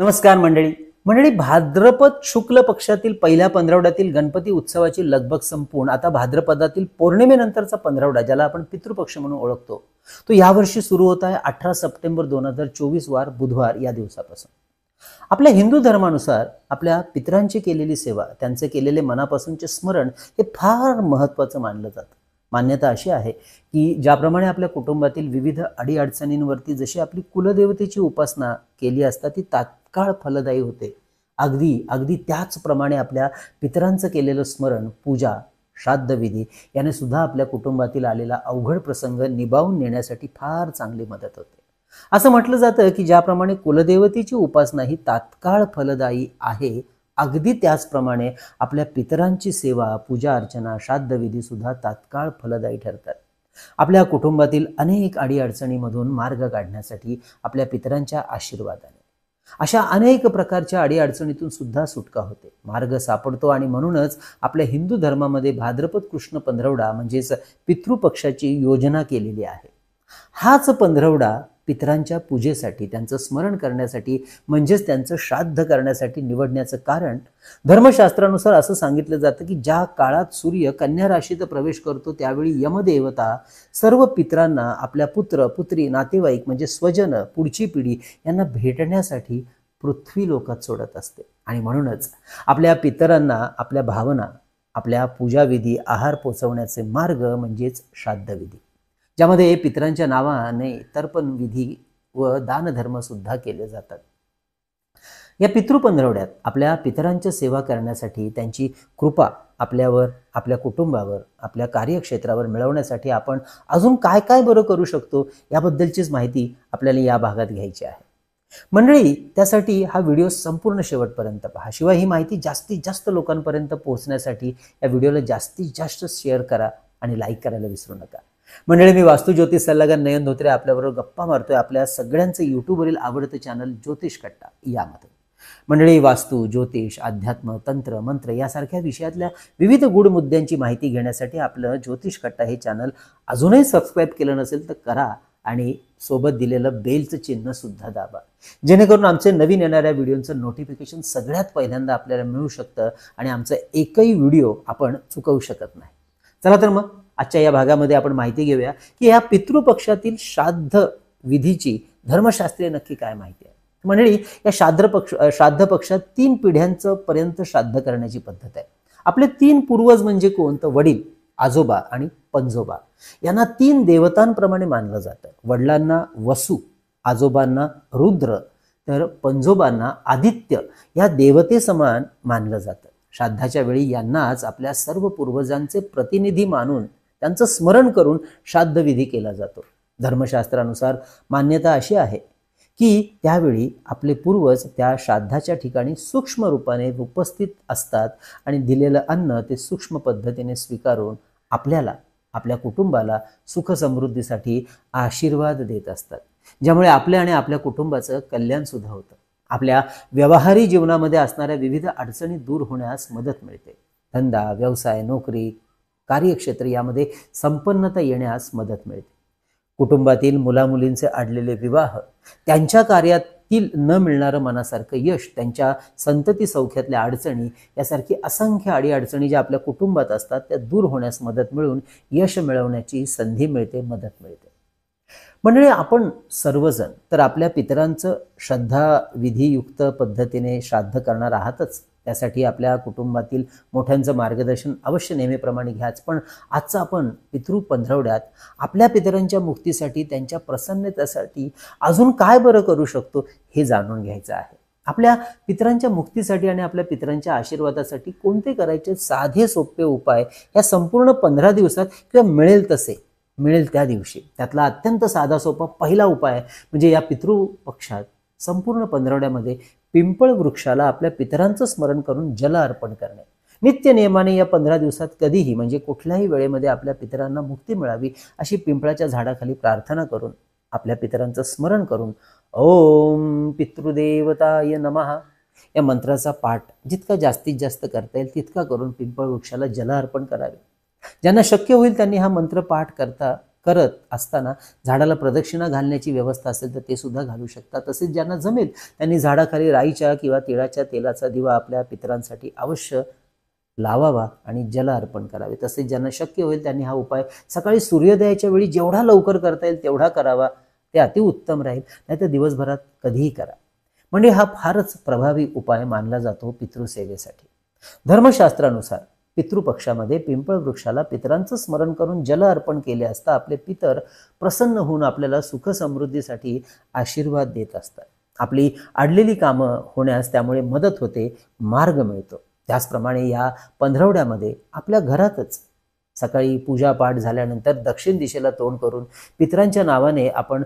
नमस्कार मंडळी मंडळी भाद्रपद शुक्ल पक्षातील पहिल्या पंधरवड्यातील गणपती उत्सवाची लगबग संपून आता भाद्रपदातील पौर्णिमेनंतरचा पंधरवडा ज्याला आपण पितृपक्ष म्हणून ओळखतो तो यावर्षी सुरू होत आहे अठरा सप्टेंबर दोन हजार चोवीस वार बुधवार या दिवसापासून आपल्या हिंदू धर्मानुसार आपल्या पितरांची केलेली सेवा त्यांचे केलेले मनापासूनचे स्मरण हे फार महत्वाचं मानलं जातं मान्यता अशी आहे की ज्याप्रमाणे आपल्या कुटुंबातील विविध अडीअडचणींवरती जशी आपली कुलदेवतेची उपासना केली असता ती तात् तत्काळ फलदायी होते अगदी अगदी त्याचप्रमाणे आपल्या पितरांचं केलेलं स्मरण पूजा श्राद्धविधी याने सुद्धा आपल्या कुटुंबातील आलेला अवघड प्रसंग निभावून नेण्यासाठी फार चांगली मदत होते असं म्हटलं जातं की ज्याप्रमाणे कुलदेवतेची उपासना ही तात्काळ फलदायी आहे अगदी त्याचप्रमाणे आपल्या पितरांची सेवा पूजा अर्चना श्राद्धविधी सुद्धा तात्काळ फलदायी ठरतात आपल्या कुटुंबातील अनेक अडीअडचणीमधून मार्ग काढण्यासाठी आपल्या पितरांच्या आशीर्वादाने अशा अनेक प्रकारच्या अडीअडचणीतून सुद्धा सुटका होते मार्ग सापडतो आणि म्हणूनच आपल्या हिंदू धर्मामध्ये भाद्रपद कृष्ण पंधरवडा म्हणजेच पितृपक्षाची योजना केलेली आहे हाच पंधरवडा पितरांच्या पूजेसाठी त्यांचं स्मरण करण्यासाठी म्हणजेच त्यांचं श्राद्ध करण्यासाठी निवडण्याचं कारण धर्मशास्त्रानुसार असं सांगितलं जातं की ज्या काळात सूर्य कन्या राशीत प्रवेश करतो त्यावेळी यमदेवता सर्व पितरांना आपल्या पुत्र पुत्री नातेवाईक म्हणजे स्वजन पुढची पिढी यांना भेटण्यासाठी पृथ्वी लोकात सोडत असते आणि म्हणूनच आपल्या पितरांना आपल्या भावना आपल्या पूजाविधी आहार पोचवण्याचे मार्ग म्हणजेच श्राद्धविधी ज्यामध्ये पितरांच्या नावाने तर्पण विधी व दानधर्म सुद्धा केले जातात या पितृ पंधरवड्यात आपल्या पितरांच्या सेवा करण्यासाठी त्यांची कृपा आपल्यावर आपल्या कुटुंबावर आपल्या कार्यक्षेत्रावर मिळवण्यासाठी आपण अजून काय काय बरं करू शकतो याबद्दलचीच माहिती आपल्याला या भागात घ्यायची आहे मंडळी त्यासाठी हा व्हिडिओ संपूर्ण शेवटपर्यंत पहा शिवाय ही माहिती जास्तीत जास्त लोकांपर्यंत पोहोचण्यासाठी या व्हिडिओला जास्तीत जास्त शेअर करा आणि लाईक करायला विसरू नका मंडळी मी वास्तू ज्योतिष सल्लागार नयन धोत्रे आपल्याबरोबर गप्पा मारतोय आपल्या सगळ्यांचं यूट्यूबवरील आवडतं चॅनल ज्योतिष कट्टा यामध्ये मंडळी वास्तू ज्योतिष अध्यात्म तंत्र मंत्र यासारख्या विषयातल्या विविध गुढ मुद्द्यांची माहिती घेण्यासाठी आपलं ज्योतिष कट्टा हे चॅनल अजूनही सबस्क्राईब केलं नसेल तर करा आणि सोबत दिलेलं बेलचं चिन्ह सुद्धा दाबा जेणेकरून आमचे नवीन येणाऱ्या व्हिडिओंचं नोटिफिकेशन सगळ्यात पहिल्यांदा आपल्याला मिळू शकतं आणि आमचा एकही व्हिडिओ आपण चुकवू शकत नाही चला तर मग आजच्या या भागामध्ये आपण माहिती घेऊया की ह्या पितृपक्षातील श्राद्ध विधीची धर्मशास्त्रीय नक्की काय माहिती आहे मंडळी या श्राद्ध पक्ष श्राद्ध पक्षात तीन पिढ्यांचं पर्यंत श्राद्ध करण्याची पद्धत आहे आपले तीन पूर्वज म्हणजे कोणतं वडील आजोबा आणि पंजोबा यांना तीन देवतांप्रमाणे मानलं जातं वडिलांना वसु आजोबांना रुद्र तर पंजोबांना आदित्य या देवतेसमान मानलं जातं श्राद्धाच्या वेळी यांनाच आपल्या सर्व पूर्वजांचे प्रतिनिधी मानून त्यांचं स्मरण करून श्राद्धविधी केला जातो धर्मशास्त्रानुसार मान्यता अशी आहे की त्यावेळी आपले पूर्वज त्या श्राद्धाच्या ठिकाणी सूक्ष्म रूपाने उपस्थित असतात आणि दिलेलं अन्न ते सूक्ष्म पद्धतीने स्वीकारून आपल्याला आपल्या कुटुंबाला सुखसमृद्धीसाठी आशीर्वाद देत असतात ज्यामुळे आपल्या आणि आपल्या कुटुंबाचं कल्याणसुद्धा होतं आपल्या व्यवहारी जीवनामध्ये असणाऱ्या विविध अडचणी दूर होण्यास मदत मिळते धंदा व्यवसाय नोकरी कार्यक्षेत्र यामध्ये संपन्नता येण्यास मदत मिळते कुटुंबातील मुलामुलींचे अडलेले विवाह त्यांच्या कार्यातील न मिळणारं मनासारखं यश त्यांच्या संतती सौख्यातल्या अडचणी यासारखी असंख्य अडीअडचणी ज्या आपल्या कुटुंबात असतात त्या दूर होण्यास मदत मिळून यश मिळवण्याची संधी मिळते मदत मिळते मंडळी आपण सर्वजण तर आपल्या पितरांचं श्रद्धा विधीयुक्त पद्धतीने श्राद्ध करणार आहातच त्यासाठी आपल्या कुटुंबातील मोठ्यांचं मार्गदर्शन अवश्य नेहमीप्रमाणे घ्याच पण आजचा आपण पितृ पंधरवड्यात आपल्या पितरांच्या मुक्तीसाठी त्यांच्या प्रसन्नतेसाठी अजून काय बरं करू शकतो हे जाणून घ्यायचं आहे आपल्या पितरांच्या मुक्तीसाठी आणि आपल्या पितरांच्या आशीर्वादासाठी कोणते करायचे साधे सोपे उपाय या संपूर्ण पंधरा दिवसात किंवा मिळेल तसे मिळेल त्या दिवशी त्यातला अत्यंत साधा सोपा पहिला उपाय म्हणजे या पितृ पक्षात संपूर्ण पंधरवड्यामध्ये पिंपळ वृक्षाला आपल्या पितरांचं स्मरण करून जल अर्पण करणे नित्य नियमाने या पंधरा दिवसात कधीही म्हणजे कुठल्याही वेळेमध्ये आपल्या पितरांना मुक्ती मिळावी अशी पिंपळाच्या झाडाखाली प्रार्थना करून आपल्या पितरांचं स्मरण करून ओम पितृदेवताय नमहा या मंत्राचा पाठ जितका जास्तीत जास्त करता येईल तितका करून पिंपळ वृक्षाला जल अर्पण करावे ज्यांना शक्य होईल त्यांनी हा मंत्र पाठ करता करत असताना झाडाला प्रदक्षिणा घालण्याची व्यवस्था असेल तर ते सुद्धा घालू शकतात तसेच ज्यांना जमेल त्यांनी झाडाखाली राईच्या किंवा तिळाच्या तेलाचा दिवा आपल्या पितरांसाठी अवश्य लावावा आणि जल अर्पण करावे तसेच ज्यांना शक्य होईल त्यांनी हा उपाय सकाळी सूर्योदयाच्या वेळी जेवढा लवकर करता येईल तेवढा करावा ते अतिउत्तम राहील नाहीतर दिवसभरात कधीही करा म्हणजे हा फारच प्रभावी उपाय मानला जातो पितृसेवेसाठी धर्मशास्त्रानुसार पितृपक्षामध्ये पिंपळ वृक्षाला पितरांचं स्मरण करून जल अर्पण केले असता आपले पितर प्रसन्न होऊन आपल्याला सुख समृद्धीसाठी आशीर्वाद देत असतात आपली अडलेली कामं होण्यास त्यामुळे मदत होते मार्ग मिळतो त्याचप्रमाणे या पंधरवड्यामध्ये आपल्या घरातच सकाळी पूजापाठ झाल्यानंतर दक्षिण दिशेला तोंड करून पितरांच्या नावाने आपण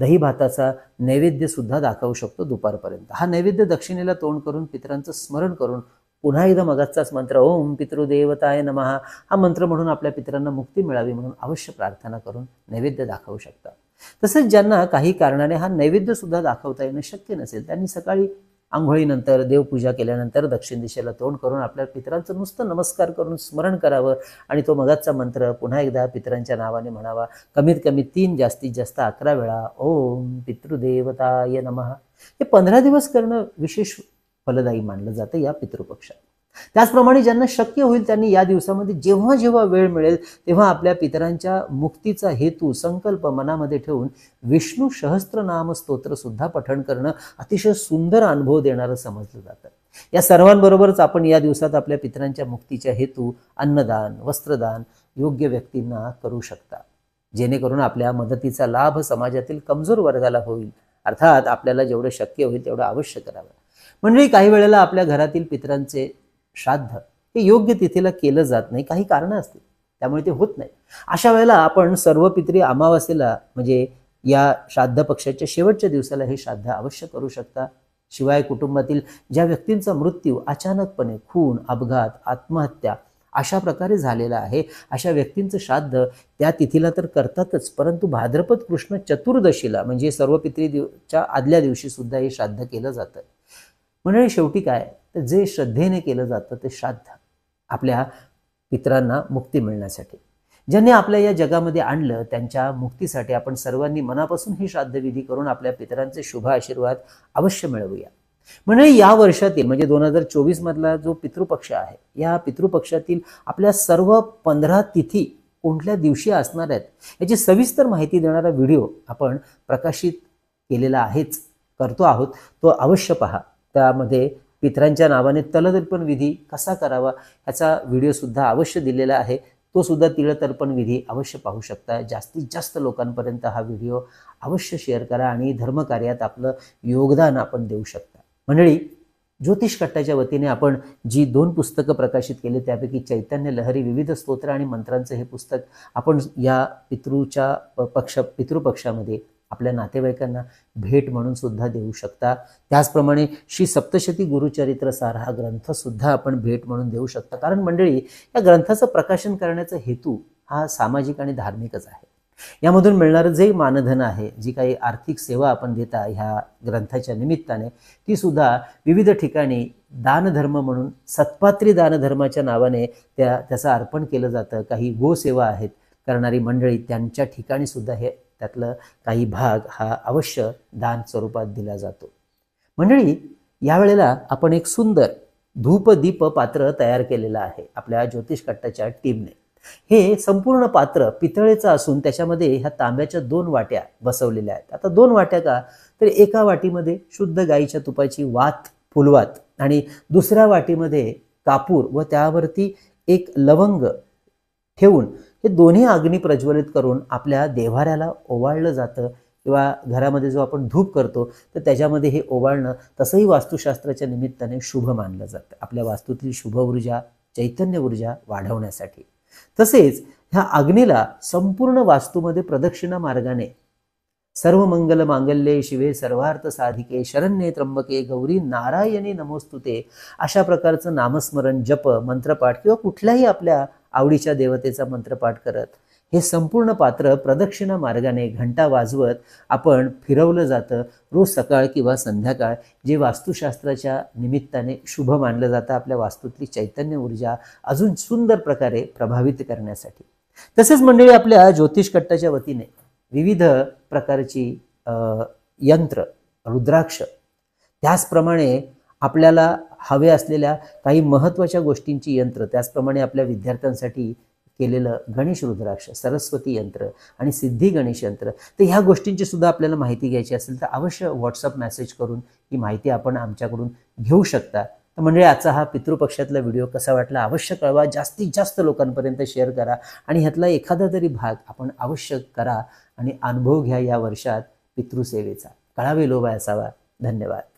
दही भाताचा नैवेद्य सुद्धा दाखवू शकतो दुपारपर्यंत हा नैवेद्य दक्षिणेला तोंड करून पितरांचं स्मरण करून पुन्हा एकदा मगाचाच मंत्र ओम पितृदेवताय नमहा हा मंत्र म्हणून आपल्या पितरांना मुक्ती मिळावी म्हणून अवश्य प्रार्थना करून नैवेद्य दाखवू शकता तसेच ज्यांना काही कारणाने हा नैवेद्य सुद्धा दाखवता येणं शक्य नसेल त्यांनी सकाळी आंघोळीनंतर देवपूजा केल्यानंतर दक्षिण दिशेला तोंड करून आपल्या पितरांचं नुसतं नमस्कार करून स्मरण करावं आणि तो मगाचा मंत्र पुन्हा एकदा पितरांच्या नावाने म्हणावा कमीत कमी तीन जास्तीत जास्त अकरा वेळा ओम पितृदेवताय नमः हे पंधरा दिवस करणं विशेष फलदायी मानलं जातं या पितृपक्षात त्याचप्रमाणे ज्यांना शक्य होईल त्यांनी या दिवसामध्ये जेव्हा जेव्हा वेळ मिळेल तेव्हा आपल्या पितरांच्या मुक्तीचा हेतू संकल्प मनामध्ये ठेवून विष्णू सहस्त्रनाम स्तोत्र सुद्धा पठण करणं अतिशय सुंदर अनुभव देणारं समजलं जातं या सर्वांबरोबरच आपण या दिवसात आपल्या पितरांच्या मुक्तीच्या हेतू अन्नदान वस्त्रदान योग्य व्यक्तींना करू शकता जेणेकरून आपल्या मदतीचा लाभ समाजातील कमजोर वर्गाला होईल अर्थात आपल्याला जेवढं शक्य होईल तेवढं अवश्य करावं म्हणजे काही वेळेला आपल्या घरातील पितरांचे श्राद्ध हे योग्य तिथीला केलं जात नाही काही कारणं असतील त्यामुळे ते होत नाही अशा वेळेला आपण सर्व पित्री अमावास्येला म्हणजे या श्राद्ध पक्षाच्या शेवटच्या दिवसाला हे श्राद्ध अवश्य करू शकता शिवाय कुटुंबातील ज्या व्यक्तींचा मृत्यू अचानकपणे खून अपघात आत्महत्या अशा प्रकारे झालेला आहे अशा व्यक्तींचं श्राद्ध त्या तिथीला तर करतातच परंतु भाद्रपद कृष्ण चतुर्दशीला म्हणजे सर्व पित्री दिवच्या आदल्या दिवशी सुद्धा हे श्राद्ध केलं जातं मंडळी शेवटी काय तर जे श्रद्धेने केलं जातं ते श्राद्ध आपल्या पित्रांना मुक्ती मिळण्यासाठी ज्यांनी आपल्या या जगामध्ये आणलं त्यांच्या मुक्तीसाठी आपण सर्वांनी मनापासून ही श्राद्धविधी करून आपल्या पितरांचे शुभ आशीर्वाद अवश्य मिळवूया म्हणजे या वर्षातील म्हणजे दोन हजार चोवीसमधला मधला जो पितृपक्ष आहे या पितृपक्षातील आपल्या सर्व पंधरा तिथी कोणत्या दिवशी असणार आहेत याची सविस्तर माहिती देणारा व्हिडिओ आपण प्रकाशित केलेला आहेच करतो आहोत तो अवश्य पहा त्यामध्ये पित्रांच्या नावाने तलतर्पण विधी कसा करावा ह्याचा व्हिडिओसुद्धा अवश्य दिलेला आहे तो सुद्धा तिळतर्पण विधी अवश्य पाहू शकता जास्तीत जास्त लोकांपर्यंत हा व्हिडिओ अवश्य शेअर करा आणि धर्मकार्यात आपलं योगदान आपण देऊ शकता मंडळी ज्योतिष कट्टाच्या वतीने आपण जी दोन पुस्तकं प्रकाशित केली त्यापैकी चैतन्य लहरी विविध स्तोत्र आणि मंत्रांचं हे पुस्तक आपण या पितृच्या पक्ष पितृपक्षामध्ये आपल्या नातेवाईकांना भेट म्हणून सुद्धा देऊ शकता त्याचप्रमाणे श्री सप्तशती गुरुचरित्रसार हा ग्रंथसुद्धा आपण भेट म्हणून देऊ शकता कारण मंडळी या ग्रंथाचं प्रकाशन करण्याचा हेतू हा सामाजिक आणि धार्मिकच आहे यामधून मिळणारं जे मानधन आहे जी काही आर्थिक सेवा आपण देता ह्या ग्रंथाच्या निमित्ताने ती सुद्धा विविध ठिकाणी दानधर्म म्हणून सत्पात्री दानधर्माच्या नावाने त्या त्याचं अर्पण केलं जातं काही गोसेवा आहेत करणारी मंडळी त्यांच्या ठिकाणी सुद्धा हे त्यातलं काही भाग हा अवश्य दान स्वरूपात दिला जातो मंडळी यावेळेला आपण एक सुंदर धूपदीप पात्र तयार केलेलं आहे आपल्या ज्योतिष कट्टाच्या टीमने हे संपूर्ण पात्र पितळेचं असून त्याच्यामध्ये ह्या तांब्याच्या दोन वाट्या बसवलेल्या आहेत आता दोन वाट्या का तर एका वाटीमध्ये शुद्ध गाईच्या तुपाची वात फुलवात आणि दुसऱ्या वाटीमध्ये कापूर व त्यावरती एक लवंग ठेवून हे दोन्ही अग्नी प्रज्वलित करून आपल्या देवाऱ्याला ओवाळलं जातं किंवा घरामध्ये जो आपण धूप करतो तर त्याच्यामध्ये हे ओवाळणं तसंही वास्तुशास्त्राच्या निमित्ताने शुभ मानलं जातं आपल्या वास्तूतील शुभ ऊर्जा चैतन्य ऊर्जा वाढवण्यासाठी तसेच ह्या अग्नीला संपूर्ण वास्तूमध्ये प्रदक्षिणा मार्गाने सर्व मंगल मांगल्ये शिवे सर्वार्थ साधिके शरण्ये त्र्यंबके गौरी नारायणी नमोस्तुते अशा प्रकारचं नामस्मरण जप मंत्रपाठ किंवा कुठल्याही आपल्या आवडीच्या देवतेचा मंत्रपाठ करत हे संपूर्ण पात्र प्रदक्षिणा मार्गाने घंटा वाजवत आपण फिरवलं जातं रोज सकाळ किंवा संध्याकाळ जे वास्तुशास्त्राच्या निमित्ताने शुभ मानलं जातं आपल्या वास्तूतली चैतन्य ऊर्जा अजून सुंदर प्रकारे प्रभावित करण्यासाठी तसेच मंडळी आपल्या ज्योतिष कट्टाच्या वतीने विविध प्रकारची यंत्र रुद्राक्ष त्याचप्रमाणे आपल्याला हवे असलेल्या काही महत्त्वाच्या गोष्टींची यंत्र त्याचप्रमाणे आपल्या विद्यार्थ्यांसाठी केलेलं गणेश रुद्राक्ष सरस्वती यंत्र आणि सिद्धी गणेश यंत्र तर ह्या गोष्टींची सुद्धा आपल्याला माहिती घ्यायची असेल तर अवश्य व्हॉट्सअप मेसेज करून ही माहिती आपण आमच्याकडून घेऊ शकता तर म्हणजे आजचा हा पितृपक्षातला व्हिडिओ कसा वाटला अवश्य कळवा जास्तीत जास्त लोकांपर्यंत शेअर करा आणि ह्यातला एखादा तरी भाग आपण अवश्य करा आणि अनुभव घ्या या वर्षात पितृसेवेचा कळावे लोबा असावा धन्यवाद